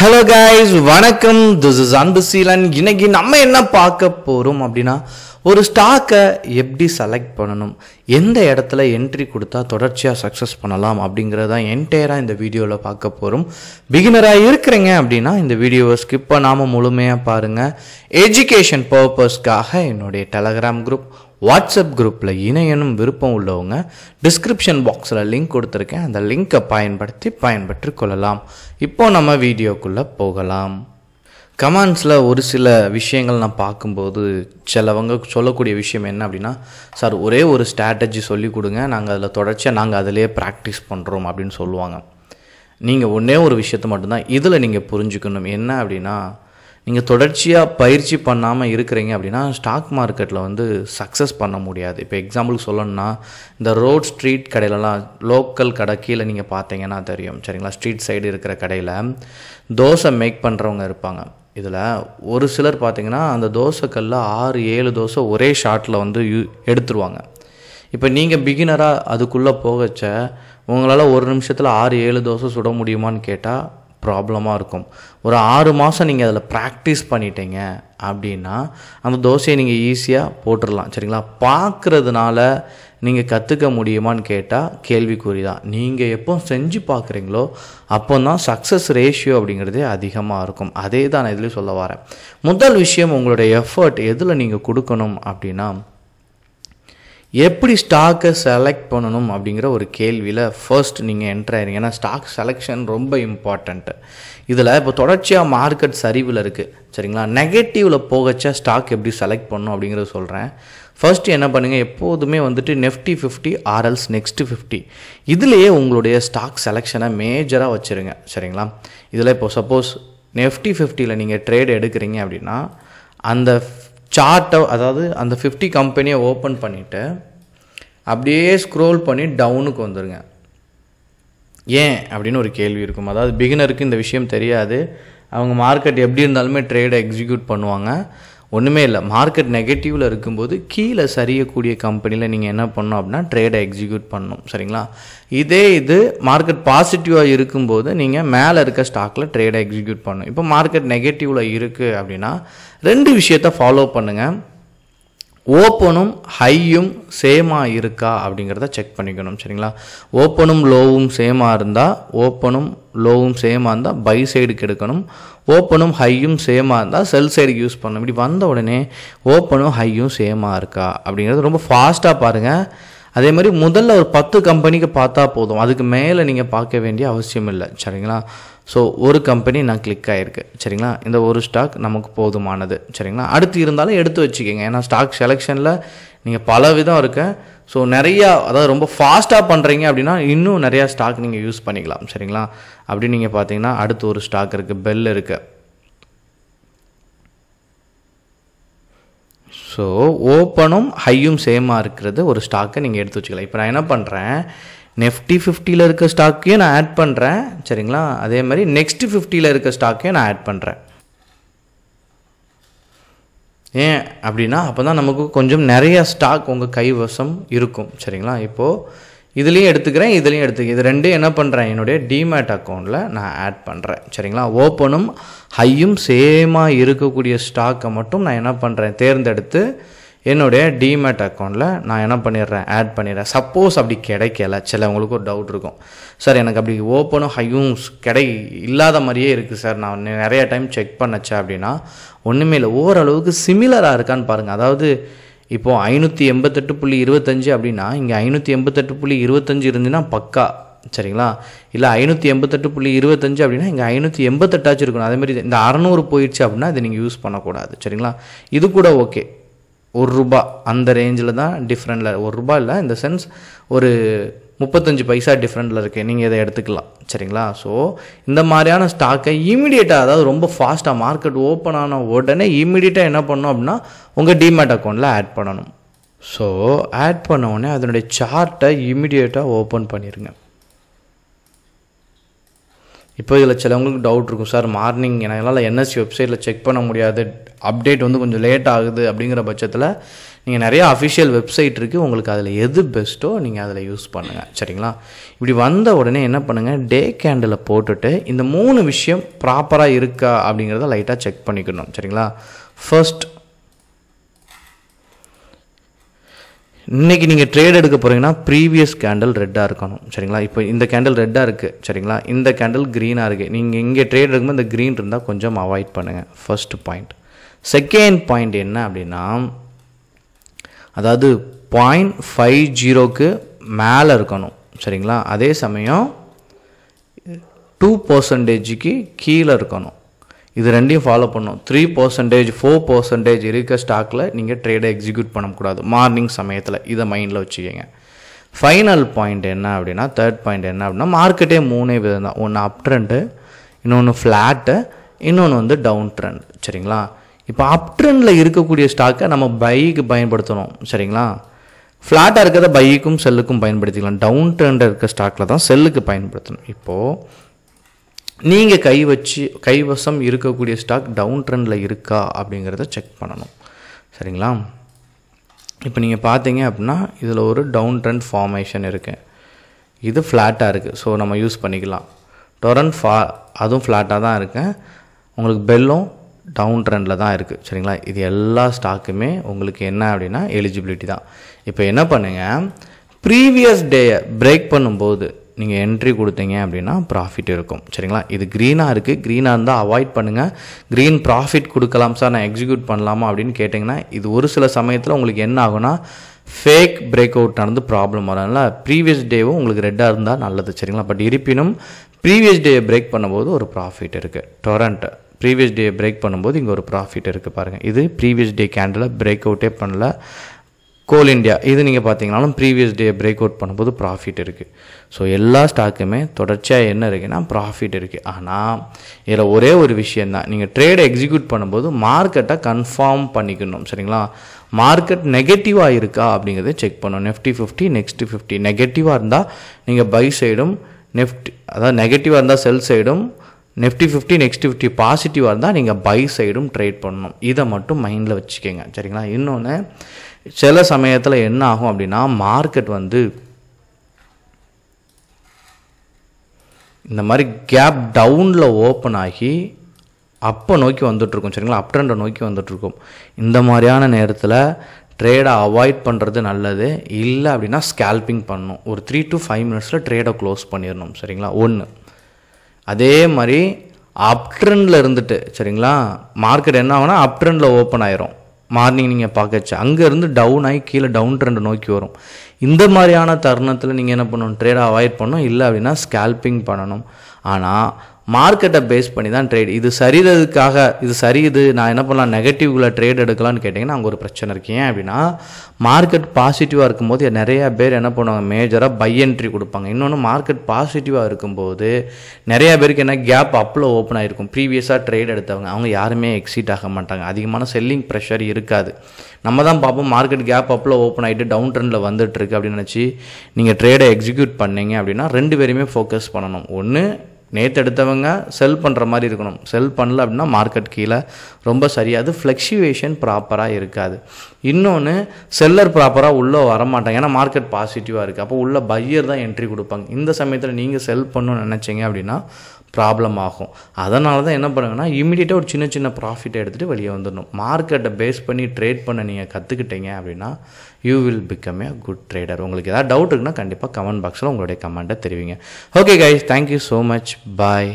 hello guys வணக்கம் this is Anbu Seelan இன்னைக்கு நம்ம என்ன பார்க்க போகிறோம் அப்படின்னா ஒரு ஸ்டாக்கை எப்படி செலக்ட் பண்ணணும் எந்த இடத்துல என்ட்ரி கொடுத்தா தொடர்ச்சியாக சக்ஸஸ் பண்ணலாம் அப்படிங்கிறதான் என்டையராக இந்த வீடியோவில் பார்க்க போகிறோம் பிகினராக இருக்கிறீங்க அப்படின்னா இந்த வீடியோவை ஸ்கிப் பண்ணாமல் முழுமையாக பாருங்கள் எஜுகேஷன் பர்பஸ்க்காக என்னுடைய டெலகிராம் குரூப் வாட்ஸ்அப் குரூப்பில் இணையனும் விருப்பம் உள்ளவங்க டிஸ்கிரிப்ஷன் பாக்ஸில் லிங்க் கொடுத்துருக்கேன் அந்த லிங்க்கை பயன்படுத்தி பயன்பெற்று கொள்ளலாம் இப்போது நம்ம வீடியோக்குள்ளே போகலாம் கமெண்ட்ஸில் ஒரு சில விஷயங்கள் நான் பார்க்கும்போது சிலவங்க சொல்லக்கூடிய விஷயம் என்ன அப்படின்னா சார் ஒரே ஒரு ஸ்ட்ராட்டஜி சொல்லி கொடுங்க நாங்கள் அதில் தொடர்ச்சியாக நாங்கள் அதிலே ப்ராக்டிஸ் பண்ணுறோம் அப்படின்னு சொல்லுவாங்க நீங்கள் ஒன்றே ஒரு விஷயத்த மட்டும்தான் இதில் நீங்கள் புரிஞ்சுக்கணும் என்ன அப்படின்னா நீங்கள் தொடர்ச்சியாக பயிற்சி பண்ணாமல் இருக்கிறீங்க அப்படின்னா ஸ்டாக் மார்க்கெட்டில் வந்து சக்ஸஸ் பண்ண முடியாது இப்போ எக்ஸாம்பிள் சொல்லணும்னா இந்த ரோட் ஸ்ட்ரீட் கடையிலலாம் லோக்கல் கடை கீழே நீங்கள் பார்த்தீங்கன்னா தெரியும் சரிங்களா ஸ்ட்ரீட் சைடு இருக்கிற கடையில் தோசை மேக் பண்ணுறவங்க இருப்பாங்க இதில் ஒரு சிலர் பார்த்திங்கன்னா அந்த தோசைக்கல்ல ஆறு ஏழு தோசை ஒரே ஷாட்டில் வந்து யூ எடுத்துருவாங்க இப்போ நீங்கள் பிகினராக அதுக்குள்ளே போகச்ச உங்களால் ஒரு நிமிஷத்தில் ஆறு ஏழு தோசை சுட முடியுமான்னு கேட்டால் ப்ராப்ளமாக இருக்கும் ஒரு ஆறு மாதம் நீங்கள் அதில் ப்ராக்டிஸ் பண்ணிட்டீங்க அப்படின்னா அந்த தோசையை நீங்கள் ஈஸியாக போட்டுடலாம் சரிங்களா பார்க்குறதுனால நீங்கள் கற்றுக்க முடியுமான்னு கேட்டால் கேள்விக்குறி தான் நீங்கள் எப்போ செஞ்சு பார்க்குறீங்களோ அப்போ தான் சக்ஸஸ் ரேஷியோ அப்படிங்கிறதே அதிகமாக இருக்கும் அதே தான் நான் இதுலேயும் சொல்ல வரேன் முதல் விஷயம் உங்களுடைய எஃபர்ட் எதில் நீங்கள் கொடுக்கணும் அப்படின்னா எப்படி ஸ்டாக்கை செலக்ட் பண்ணணும் அப்படிங்கிற ஒரு கேள்வியில் ஃபர்ஸ்ட் நீங்கள் என்ட்ரு ஆயிருங்க ஏன்னா ஸ்டாக் செலெக்ஷன் ரொம்ப இம்பார்ட்டண்ட்டு இதில் இப்போ தொடர்ச்சியாக மார்க்கெட் சரிவில் இருக்குது சரிங்களா நெகட்டிவில் போகச்சா ஸ்டாக் எப்படி செலக்ட் பண்ணணும் அப்படிங்கிறத சொல்கிறேன் ஃபர்ஸ்ட் என்ன பண்ணுங்கள் எப்போதுமே வந்துட்டு நெஃப்டி ஃபிஃப்டி ஆர்எல்ஸ் நெக்ஸ்ட் ஃபிஃப்டி இதிலேயே உங்களுடைய ஸ்டாக் செலெக்ஷனை மேஜராக வச்சுருங்க சரிங்களா இதில் இப்போ சப்போஸ் நெஃப்டி ஃபிஃப்டியில் நீங்கள் ட்ரேட் எடுக்கிறீங்க அப்படின்னா அந்த சார்ட்டை அதாவது அந்த ஃபிஃப்டி கம்பெனியை ஓப்பன் பண்ணிவிட்டு அப்படியே ஸ்க்ரோல் பண்ணி டவுனுக்கு வந்துடுங்க ஏன் அப்படின்னு ஒரு கேள்வி இருக்கும் அதாவது பிகினருக்கு இந்த விஷயம் தெரியாது அவங்க மார்க்கெட் எப்படி இருந்தாலுமே ட்ரேடை எக்ஸிக்யூட் பண்ணுவாங்க ஒன்றுமே இல்லை மார்க்கெட் நெகட்டிவில் இருக்கும்போது கீழே சரியக்கூடிய கம்பெனியில் நீங்கள் என்ன பண்ணணும் அப்படின்னா ட்ரேடை எக்ஸிக்யூட் பண்ணணும் சரிங்களா இதே இது மார்க்கெட் பாசிட்டிவாக இருக்கும்போது நீங்கள் மேலே இருக்க ஸ்டாக்கில் ட்ரேடை எக்ஸிக்யூட் பண்ணணும் இப்போ மார்க்கெட் நெகட்டிவில் இருக்குது அப்படின்னா ரெண்டு விஷயத்த ஃபாலோ பண்ணுங்கள் ஓப்பனும் ஹையும் சேமாக இருக்கா அப்படிங்கிறத செக் பண்ணிக்கணும் சரிங்களா ஓப்பனும் லோவும் சேமாக இருந்தால் ஓப்பனும் லோவும் சேமாக இருந்தால் பை சைடுக்கு எடுக்கணும் ஓப்பனும் ஹையும் சேமாக இருந்தால் செல் சைடுக்கு யூஸ் பண்ணணும் இப்படி வந்த உடனே ஓப்பனும் ஹையும் சேமாக இருக்கா அப்படிங்கிறது ரொம்ப ஃபாஸ்ட்டாக பாருங்கள் அதே மாதிரி முதல்ல ஒரு பத்து கம்பெனிக்கு பார்த்தா போதும் அதுக்கு மேலே நீங்கள் பார்க்க வேண்டிய அவசியம் இல்லை சரிங்களா ஸோ ஒரு கம்பெனி நான் கிளிக் ஆகிருக்கு சரிங்களா இந்த ஒரு ஸ்டாக் நமக்கு போதுமானது சரிங்களா அடுத்து இருந்தாலும் எடுத்து வச்சுக்கோங்க ஏன்னா ஸ்டாக் செலெக்ஷனில் நீங்கள் பல விதம் இருக்க ஸோ நிறையா அதாவது ரொம்ப ஃபாஸ்ட்டாக பண்ணுறீங்க அப்படின்னா இன்னும் நிறையா ஸ்டாக் நீங்கள் யூஸ் பண்ணிக்கலாம் சரிங்களா அப்படின்னு நீங்கள் பார்த்தீங்கன்னா அடுத்து ஒரு ஸ்டாக் இருக்குது பெல் இருக்குது ஸோ ஓப்பனும் ஹையும் சேமாக இருக்கிறது ஒரு ஸ்டாக்கை நீங்கள் எடுத்து வச்சுக்கலாம் இப்போ நான் என்ன பண்ணுறேன் நெஃப்டி ஃபிஃப்டியில் இருக்க ஸ்டாக்கையும் நான் ஆட் பண்ணுறேன் சரிங்களா அதே மாதிரி நெக்ஸ்ட் ஃபிஃப்டியில் இருக்க ஸ்டாக்கையும் நான் ஆட் பண்ணுறேன் ஏன் அப்படின்னா அப்போ தான் நமக்கு கொஞ்சம் நிறைய ஸ்டாக் உங்கள் கைவசம் இருக்கும் சரிங்களா இப்போது இதுலேயும் எடுத்துக்கிறேன் இதுலேயும் எடுத்துக்கிறேன் இது ரெண்டும் என்ன பண்ணுறேன் என்னுடைய டிமேட் அக்கௌண்ட்டில் நான் ஆட் பண்ணுறேன் சரிங்களா ஓப்பனும் ஹையும் சேமாக இருக்கக்கூடிய ஸ்டாக்கை மட்டும் நான் என்ன பண்ணுறேன் தேர்ந்தெடுத்து என்னுடைய டிமேட் அக்கௌண்ட்டில் நான் என்ன பண்ணிடுறேன் ஆட் பண்ணிடுறேன் சப்போஸ் அப்படி கிடைக்கல சிலவங்களுக்கு ஒரு டவுட் இருக்கும் சார் எனக்கு அப்படி ஓப்பனும் ஹையும் கிடை இல்லாத மாதிரியே இருக்குது சார் நான் நிறைய டைம் செக் பண்ணச்சேன் அப்படின்னா ஒன்றுமே இல்லை ஓரளவுக்கு சிமிலராக இருக்கான்னு பாருங்கள் அதாவது இப்போது ஐநூற்றி எண்பத்தெட்டு புள்ளி இருபத்தஞ்சு அப்படின்னா இங்கே ஐநூற்றி எண்பத்தெட்டு புள்ளி இருபத்தஞ்சு இருந்துன்னா பக்கா சரிங்களா இல்லை ஐநூற்றி எண்பத்தெட்டு புள்ளி இருபத்தஞ்சு அப்படின்னா இங்கே ஐநூற்றி எண்பத்தெட்டாச்சும் இருக்கணும் அதேமாதிரி இந்த அறநூறு போயிடுச்சு அப்படின்னா இதை நீங்கள் யூஸ் பண்ணக்கூடாது சரிங்களா இது கூட ஓகே ஒரு ரூபா அந்த ரேஞ்சில் தான் டிஃப்ரெண்டில் ஒரு ரூபா இல்லை இந்த சென்ஸ் ஒரு முப்பத்தஞ்சு பைசா டிஃப்ரெண்ட்டில் இருக்குது நீங்கள் இதை எடுத்துக்கலாம் சரிங்களா ஸோ இந்த மாதிரியான ஸ்டாக்கை இமீடியட்டாக அதாவது ரொம்ப ஃபாஸ்ட்டாக மார்க்கெட் ஓப்பன் ஆன உடனே இமீடியட்டாக என்ன பண்ணணும் அப்படின்னா உங்கள் டிமேட் அக்கௌண்ட்டில் ஆட் பண்ணணும் ஸோ ஆட் பண்ண உடனே அதனுடைய சார்ட்டை இமீடியட்டாக ஓப்பன் பண்ணிடுங்க இப்போ இதில் சிலவங்களுக்கு டவுட் இருக்கும் சார் மார்னிங் என்னால் என்எஸ்சி வெப்சைட்டில் செக் பண்ண முடியாது அப்டேட் வந்து கொஞ்சம் லேட் ஆகுது அப்படிங்கிற பட்சத்தில் நீங்கள் நிறையா அஃபிஷியல் வெப்சைட் இருக்குது உங்களுக்கு அதில் எது பெஸ்ட்டோ நீங்கள் அதில் யூஸ் பண்ணுங்கள் சரிங்களா இப்படி வந்த உடனே என்ன பண்ணுங்கள் டே கேண்டில் போட்டுட்டு இந்த மூணு விஷயம் ப்ராப்பராக இருக்கா அப்படிங்கிறத லைட்டாக செக் பண்ணிக்கணும் சரிங்களா ஃபர்ஸ்ட் இன்றைக்கி நீங்கள் ட்ரேட் எடுக்க போகிறீங்கன்னா ப்ரீவியஸ் கேண்டில் ரெட்டாக இருக்கணும் சரிங்களா இப்போ இந்த கேண்டில் ரெட்டாக இருக்குது சரிங்களா இந்த கேண்டில் க்ரீனாக இருக்குது நீங்கள் இங்கே ட்ரேட் எடுக்கும்போது இந்த க்ரீன் இருந்தால் கொஞ்சம் அவாய்ட் பண்ணுங்கள் ஃபர்ஸ்ட் பாயிண்ட் செகண்ட் பாயிண்ட் என்ன அப்படின்னா அதாவது பாயிண்ட் ஃபைவ் ஜீரோக்கு மேலே இருக்கணும் சரிங்களா அதே சமயம் டூ பர்சன்டேஜுக்கு கீழே இருக்கணும் இது ரெண்டையும் ஃபாலோ பண்ணும் த்ரீ பர்சன்டேஜ் ஃபோர் பர்சன்டேஜ் இருக்க ஸ்டாக்கில் நீங்கள் ட்ரேடை எக்ஸிக்யூட் பண்ணக்கூடாது மார்னிங் சமயத்தில் இதை மைண்டில் வச்சுக்கோங்க ஃபைனல் பாயிண்ட் என்ன அப்படின்னா தேர்ட் பாயிண்ட் என்ன அப்படின்னா மார்க்கெட்டே மூணே விதம் தான் ஒன்று அப் ட்ரெண்டு இன்னொன்று ஃப்ளாட்டு இன்னொன்று வந்து டவுன் ட்ரெண்ட் சரிங்களா இப்போ அப் ட்ரெண்டில் இருக்கக்கூடிய ஸ்டாக்கை நம்ம பைக்கு பயன்படுத்தணும் சரிங்களா ஃப்ளாட்டாக இருக்கிறத பைக்கும் செல்லுக்கும் பயன்படுத்திக்கலாம் டவுன் ட்ரெண்டில் இருக்க ஸ்டாக்கில் தான் செல்லுக்கு பயன்படுத்தணும் இப்போது நீங்கள் கை வச்சு கைவசம் இருக்கக்கூடிய ஸ்டாக் டவுன் ட்ரெண்டில் இருக்கா அப்படிங்கிறத செக் பண்ணணும் சரிங்களா இப்போ நீங்கள் பார்த்தீங்க அப்படின்னா இதில் ஒரு டவுன் ட்ரெண்ட் ஃபார்மேஷன் இருக்குது இது ஃப்ளாட்டாக இருக்குது ஸோ நம்ம யூஸ் பண்ணிக்கலாம் டொரன் ஃபா அதுவும் ஃப்ளாட்டாக தான் இருக்குது உங்களுக்கு பெல்லும் டவுன் ட்ரெண்டில் தான் இருக்குது சரிங்களா இது எல்லா ஸ்டாக்குமே உங்களுக்கு என்ன அப்படின்னா எலிஜிபிலிட்டி தான் இப்போ என்ன பண்ணுங்கள் ப்ரீவியஸ் டேயை பிரேக் பண்ணும்போது நீங்கள் என்ட்ரி கொடுத்தீங்க அப்படின்னா ப்ராஃபிட் இருக்கும் சரிங்களா இது க்ரீனாக இருக்குது க்ரீனாக இருந்தால் அவாய்ட் பண்ணுங்கள் க்ரீன் ப்ராஃபிட் கொடுக்கலாம் சார் நான் எக்ஸிக்யூட் பண்ணலாமா அப்படின்னு கேட்டிங்கன்னா இது ஒரு சில சமயத்தில் உங்களுக்கு என்ன ஆகும்னா ஃபேக் பிரேக் அவுட் நடந்து ப்ராப்ளம் வரனால ப்ரீவியஸ் டேவும் உங்களுக்கு ரெட்டாக இருந்தால் நல்லது சரிங்களா பட் இருப்பினும் ப்ரீவியஸ் டேயை பிரேக் பண்ணும்போது ஒரு ப்ராஃபிட் இருக்குது டொரண்ட் ப்ரீவியஸ் டே பிரேக் பண்ணும்போது இங்கே ஒரு ப்ராஃபிட் இருக்குது பாருங்கள் இது ப்ரீவியஸ் டே கேண்டில் பிரேக் அவுட்டே பண்ணல கோல் இண்டியா இது நீங்கள் பார்த்தீங்கனாலும் ப்ரீவியஸ் டே பிரேக் அவுட் பண்ணும்போது ப்ராஃபிட் இருக்குது ஸோ எல்லா ஸ்டாக்குமே தொடர்ச்சியாக என்ன இருக்குன்னா ப்ராஃபிட் இருக்குது ஆனால் இதில் ஒரே ஒரு விஷயந்தான் நீங்கள் ட்ரேடை எக்ஸிக்யூட் பண்ணும்போது மார்க்கெட்டை கன்ஃபார்ம் பண்ணிக்கணும் சரிங்களா மார்க்கெட் நெகட்டிவாக இருக்கா அப்படிங்கிறத செக் பண்ணணும் நெஃப்டி ஃபிஃப்டி நெக்ஸ்ட் ஃபிஃப்டி நெகட்டிவாக இருந்தால் நீங்கள் பை சைடும் நெஃப்டி அதாவது நெகட்டிவாக இருந்தால் செல் சைடும் நிஃப்டி ஃபிஃப்டி நெக்ஸ்ட் ஃபிஃப்டி பாசிட்டிவாக இருந்தால் நீங்கள் பை சைடும் ட்ரேட் பண்ணணும் இதை மட்டும் மைண்டில் வச்சுக்கோங்க சரிங்களா இன்னொன்று சில சமயத்தில் என்ன ஆகும் அப்படின்னா மார்க்கெட் வந்து இந்த மாதிரி கேப் டவுனில் ஓப்பன் ஆகி அப்போ நோக்கி வந்துட்ருக்கோம் சரிங்களா அப் நோக்கி வந்துட்ருக்கோம் இந்த மாதிரியான நேரத்தில் ட்ரேடை அவாய்ட் பண்ணுறது நல்லது இல்லை அப்படின்னா ஸ்கேல்பிங் பண்ணணும் ஒரு த்ரீ டு ஃபைவ் மினிட்ஸில் ட்ரேடை க்ளோஸ் பண்ணிடணும் சரிங்களா ஒன்று அதே மாதிரி அப்ட்ரெண்டில் இருந்துட்டு சரிங்களா மார்க்கெட் என்ன ஆகுனா அப்ட்ரெண்டில் ஓப்பன் ஆயிரும் மார்னிங் நீங்கள் பார்க்கச்சு அங்கேருந்து டவுன் ஆகி கீழே டவுன் ட்ரெண்ட் நோக்கி வரும் இந்த மாதிரியான தருணத்தில் நீங்கள் என்ன பண்ணணும் ட்ரேடாக அவாய்ட் பண்ணணும் இல்லை அப்படின்னா ஸ்கேல்பிங் பண்ணணும் ஆனால் மார்க்கெட்டை பேஸ் பண்ணி தான் ட்ரேட் இது சரிதுக்காக இது சரி இது நான் என்ன பண்ணலாம் நெகட்டிவ்குள்ளே ட்ரேட் எடுக்கலாம்னு கேட்டிங்கன்னா அங்கே ஒரு பிரச்சனை இருக்கேன் அப்படின்னா மார்க்கெட் பாசிட்டிவாக இருக்கும்போது நிறையா பேர் என்ன பண்ணுவாங்க மேஜராக பை என்ட்ரி கொடுப்பாங்க இன்னொன்று மார்க்கெட் பாசிட்டிவாக இருக்கும்போது நிறையா பேருக்கு என்ன கேப் அப்பில் ஓப்பன் ஆகிருக்கும் ப்ரீவியஸாக ட்ரேட் எடுத்தவங்க அவங்க யாருமே எக்ஸிட் ஆக மாட்டாங்க அதிகமான செல்லிங் ப்ரெஷர் இருக்காது நம்ம தான் பார்ப்போம் மார்க்கெட் கேப் அப்பில் ஓப்பன் ஆகிட்டு டவுன் ட்ரெண்டில் வந்துட்டுருக்கு அப்படின்னு நினச்சி நீங்கள் ட்ரேடை எக்ஸிக்யூட் பண்ணீங்க அப்படின்னா ரெண்டு பேருமே ஃபோக்கஸ் பண்ணணும் ஒன்று நேற்று எடுத்தவங்க செல் பண்ணுற மாதிரி இருக்கணும் செல் பண்ணல அப்படின்னா மார்க்கெட் கீழே ரொம்ப சரியாது ஃப்ளக்ஷுவேஷன் ப்ராப்பராக இருக்காது இன்னொன்று செல்லர் ப்ராப்பராக உள்ளே வரமாட்டாங்க ஏன்னா மார்க்கெட் பாசிட்டிவாக இருக்குது அப்போ உள்ள பையர் தான் என்ட்ரி கொடுப்பாங்க இந்த சமயத்தில் நீங்கள் செல் பண்ணணும்னு நினச்சிங்க அப்படின்னா ப்ராப்ளம் ஆகும் அதனால தான் என்ன பண்ணுங்கன்னா இமீடியட்டாக ஒரு சின்ன சின்ன ப்ராஃபிட்டை எடுத்துகிட்டு வெளியே வந்துடணும் மார்க்கெட்டை பேஸ் பண்ணி ட்ரேட் பண்ண நீங்கள் கற்றுக்கிட்டீங்க அப்படின்னா you will become a good trader உங்களுக்கு ஏதாவது டவுட் இருக்குன்னா கண்டிப்பாக கமெண்ட் பாக்ஸில் உங்களுடைய கமெண்ட்டை தெரிவிங்க okay guys thank you so much பாய்